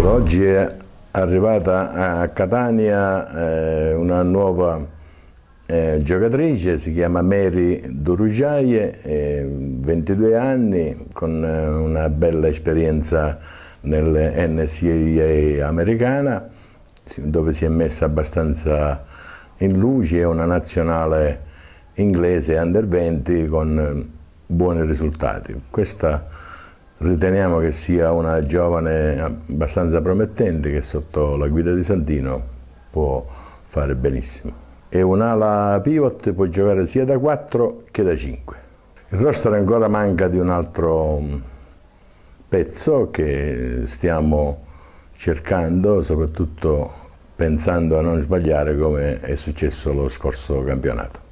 Allora, oggi è arrivata a Catania eh, una nuova eh, giocatrice, si chiama Mary Durugiaie, eh, 22 anni, con eh, una bella esperienza nell'NCAA americana, dove si è messa abbastanza in luce, è una nazionale inglese under 20 con eh, buoni risultati. Questa Riteniamo che sia una giovane abbastanza promettente che sotto la guida di Santino può fare benissimo. E un'ala pivot può giocare sia da 4 che da 5. Il roster ancora manca di un altro mm, pezzo che stiamo cercando, soprattutto pensando a non sbagliare come è successo lo scorso campionato.